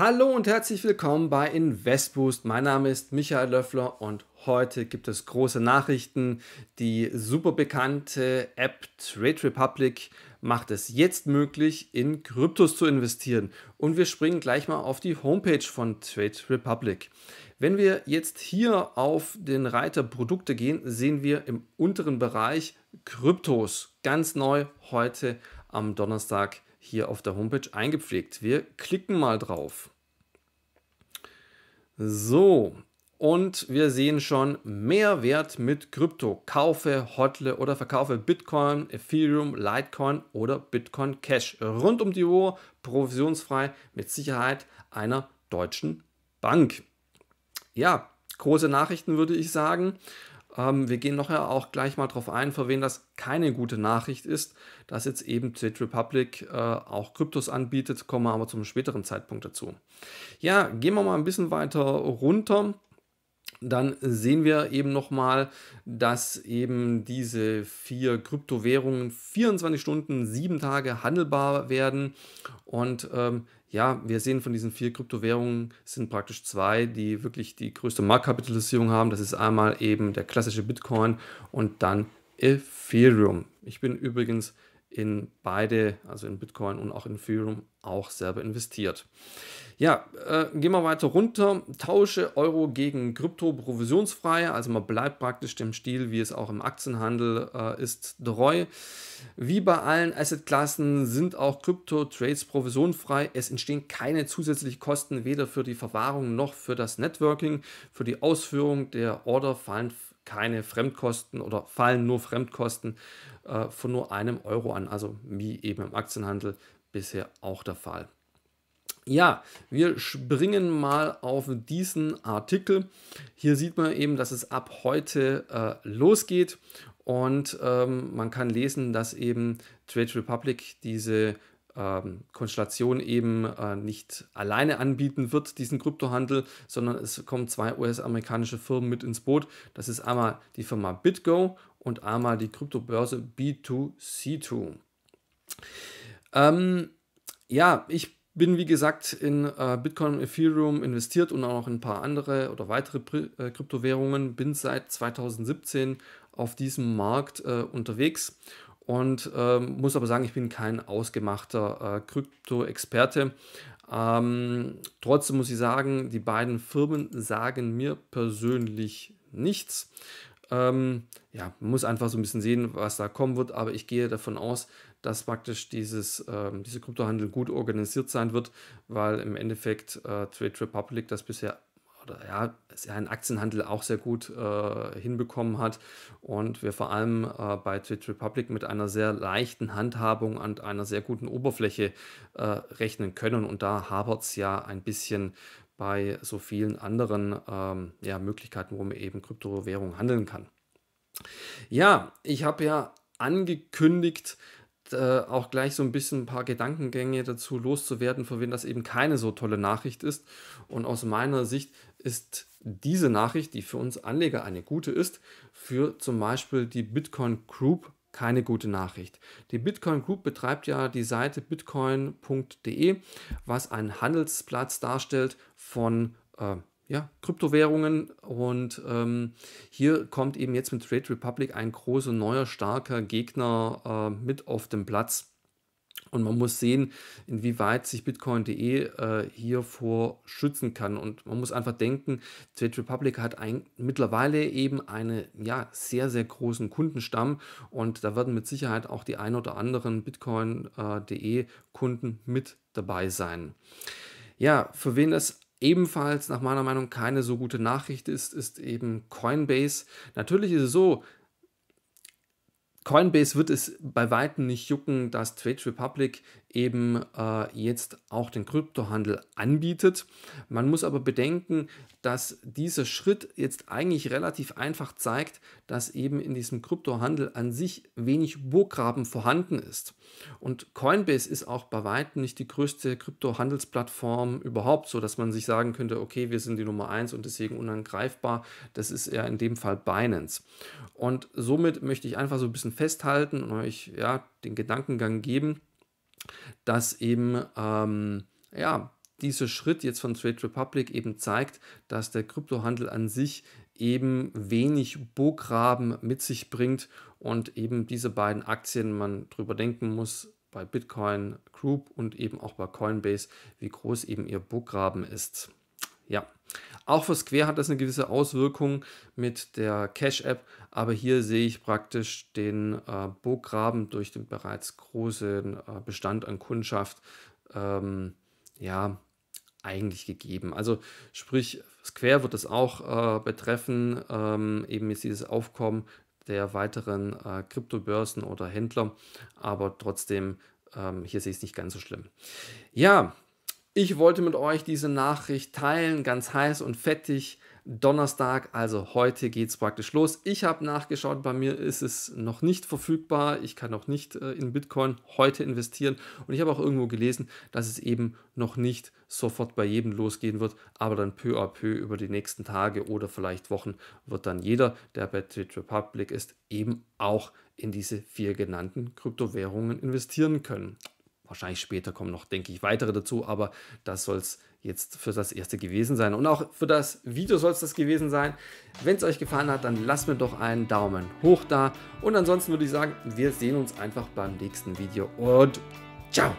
Hallo und herzlich willkommen bei InvestBoost. Mein Name ist Michael Löffler und heute gibt es große Nachrichten. Die super bekannte App Trade Republic macht es jetzt möglich, in Kryptos zu investieren. Und wir springen gleich mal auf die Homepage von Trade Republic. Wenn wir jetzt hier auf den Reiter Produkte gehen, sehen wir im unteren Bereich Kryptos. Ganz neu heute am Donnerstag hier auf der Homepage eingepflegt. Wir klicken mal drauf. So, und wir sehen schon Mehrwert mit Krypto. Kaufe, hotle oder verkaufe Bitcoin, Ethereum, Litecoin oder Bitcoin Cash. Rund um die Uhr, provisionsfrei, mit Sicherheit einer deutschen Bank. Ja, große Nachrichten würde ich sagen. Ähm, wir gehen nachher auch gleich mal drauf ein, für wen das keine gute Nachricht ist, dass jetzt eben Trade Republic äh, auch Kryptos anbietet, kommen wir aber zum späteren Zeitpunkt dazu. Ja, gehen wir mal ein bisschen weiter runter dann sehen wir eben nochmal, dass eben diese vier Kryptowährungen 24 Stunden, sieben Tage handelbar werden. Und ähm, ja, wir sehen von diesen vier Kryptowährungen sind praktisch zwei, die wirklich die größte Marktkapitalisierung haben. Das ist einmal eben der klassische Bitcoin und dann Ethereum. Ich bin übrigens in beide, also in Bitcoin und auch in Ethereum, auch selber investiert. Ja, äh, gehen wir weiter runter. Tausche Euro gegen Krypto provisionsfrei. Also man bleibt praktisch dem Stil, wie es auch im Aktienhandel äh, ist, treu. Wie bei allen Assetklassen sind auch Krypto-Trades provisionsfrei. Es entstehen keine zusätzlichen Kosten, weder für die Verwahrung noch für das Networking. Für die Ausführung der Order fallen keine Fremdkosten oder fallen nur Fremdkosten äh, von nur einem Euro an. Also wie eben im Aktienhandel bisher auch der Fall. Ja, wir springen mal auf diesen Artikel. Hier sieht man eben, dass es ab heute äh, losgeht und ähm, man kann lesen, dass eben Trade Republic diese ähm, Konstellation eben äh, nicht alleine anbieten wird, diesen Kryptohandel, sondern es kommen zwei US-amerikanische Firmen mit ins Boot. Das ist einmal die Firma BitGo und einmal die Kryptobörse B2C2. Ähm, ja, ich bin wie gesagt in äh, Bitcoin Ethereum investiert und auch in ein paar andere oder weitere Pri äh, Kryptowährungen. Bin seit 2017 auf diesem Markt äh, unterwegs und ähm, muss aber sagen, ich bin kein ausgemachter äh, Krypto-Experte. Ähm, trotzdem muss ich sagen, die beiden Firmen sagen mir persönlich nichts. Ähm, ja, man muss einfach so ein bisschen sehen, was da kommen wird, aber ich gehe davon aus, dass praktisch dieses, ähm, dieser Kryptohandel gut organisiert sein wird, weil im Endeffekt äh, Trade Republic das bisher oder ja, seinen Aktienhandel auch sehr gut äh, hinbekommen hat und wir vor allem äh, bei Twitch Republic mit einer sehr leichten Handhabung und einer sehr guten Oberfläche äh, rechnen können. Und da hapert es ja ein bisschen bei so vielen anderen ähm, ja, Möglichkeiten, wo man eben Kryptowährungen handeln kann. Ja, ich habe ja angekündigt, äh, auch gleich so ein bisschen ein paar Gedankengänge dazu loszuwerden, für wen das eben keine so tolle Nachricht ist. Und aus meiner Sicht ist diese Nachricht, die für uns Anleger eine gute ist, für zum Beispiel die Bitcoin Group keine gute Nachricht. Die Bitcoin Group betreibt ja die Seite bitcoin.de, was einen Handelsplatz darstellt von äh, ja, Kryptowährungen. Und ähm, hier kommt eben jetzt mit Trade Republic ein großer, neuer, starker Gegner äh, mit auf den Platz. Und man muss sehen, inwieweit sich bitcoin.de äh, hier vor schützen kann. Und man muss einfach denken, Trade Republic hat ein, mittlerweile eben einen ja, sehr, sehr großen Kundenstamm. Und da werden mit Sicherheit auch die ein oder anderen bitcoin.de äh, Kunden mit dabei sein. Ja, für wen das Ebenfalls nach meiner Meinung keine so gute Nachricht ist, ist eben Coinbase. Natürlich ist es so, Coinbase wird es bei weitem nicht jucken, dass Trade Republic eben äh, jetzt auch den Kryptohandel anbietet. Man muss aber bedenken, dass dieser Schritt jetzt eigentlich relativ einfach zeigt, dass eben in diesem Kryptohandel an sich wenig Burggraben vorhanden ist. Und Coinbase ist auch bei weitem nicht die größte Kryptohandelsplattform überhaupt, so dass man sich sagen könnte, okay, wir sind die Nummer 1 und deswegen unangreifbar. Das ist ja in dem Fall Binance. Und somit möchte ich einfach so ein bisschen festhalten und euch ja den Gedankengang geben, dass eben ähm, ja, dieser Schritt jetzt von Trade Republic eben zeigt, dass der Kryptohandel an sich eben wenig Burggraben mit sich bringt und eben diese beiden Aktien man drüber denken muss, bei Bitcoin Group und eben auch bei Coinbase, wie groß eben ihr Burggraben ist. Ja. Auch für Square hat das eine gewisse Auswirkung mit der Cash-App, aber hier sehe ich praktisch den äh, Burggraben durch den bereits großen äh, Bestand an Kundschaft ähm, ja, eigentlich gegeben. Also sprich, Square wird es auch äh, betreffen, ähm, eben jetzt dieses Aufkommen der weiteren äh, Kryptobörsen oder Händler, aber trotzdem, ähm, hier sehe ich es nicht ganz so schlimm. Ja, ich wollte mit euch diese Nachricht teilen, ganz heiß und fettig. Donnerstag, also heute geht es praktisch los. Ich habe nachgeschaut, bei mir ist es noch nicht verfügbar. Ich kann noch nicht äh, in Bitcoin heute investieren. Und ich habe auch irgendwo gelesen, dass es eben noch nicht sofort bei jedem losgehen wird, aber dann peu à peu über die nächsten Tage oder vielleicht Wochen wird dann jeder, der bei Trade Republic ist, eben auch in diese vier genannten Kryptowährungen investieren können. Wahrscheinlich später kommen noch, denke ich, weitere dazu, aber das soll es jetzt für das erste gewesen sein. Und auch für das Video soll es das gewesen sein. Wenn es euch gefallen hat, dann lasst mir doch einen Daumen hoch da. Und ansonsten würde ich sagen, wir sehen uns einfach beim nächsten Video und ciao!